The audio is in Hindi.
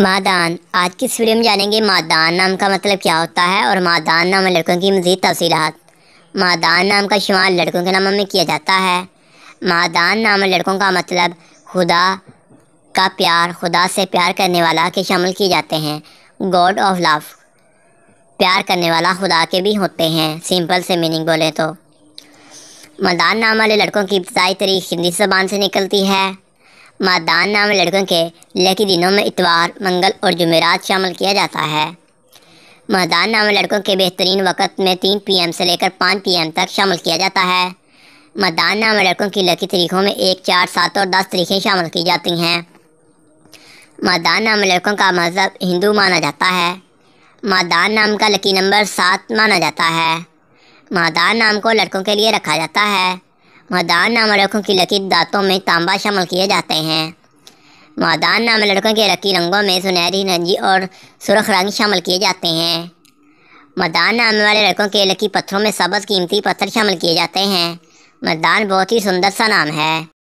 मादान आज की इस वीडियो में जानेंगे मादान नाम का मतलब क्या होता है और मादान नाम लड़कों की मजीद तफसीत मादान नाम का शुमार लड़कों के नामों में किया जाता है मादान नाम लड़कों का मतलब खुदा का प्यार खुदा से प्यार करने वाला के शामिल किए जाते हैं गॉड ऑफ लव प्यार करने वाला खुदा के भी होते हैं सिंपल से मीनिंग बोले तो मदान नाम वाले लड़कों की इब्तदाई तरीक हिंदी जबान से निकलती है मादान नाम लड़कों के लकी दिनों में इतवार मंगल और जुमेरात शामिल किया जाता है मादान नाम लड़कों के बेहतरीन वक्त में तीन एम से लेकर पाँच एम तक शामिल किया जाता है मदान नाम लड़कों की लकी तरीक़ों में एक चार सात और दस तरीक़ें शामिल की जाती हैं मादान नाम लड़कों का मज़हब हिंदू माना जाता है मादान नाम का लकी नंबर सात माना जाता है मादान नाम को लड़कों के लिए रखा जाता है मदान नाम लड़कों की लकी दांतों में तांबा शामिल किए जाते हैं मदान नाम लड़कों के लकी रंगों में सुनहरी नंजी और सुरख रंग शामिल किए जाते हैं मदान नाम वाले लड़कों के लकी पत्थरों में सबज कीमती पत्थर शामिल किए जाते हैं मदान बहुत ही सुंदर सा नाम है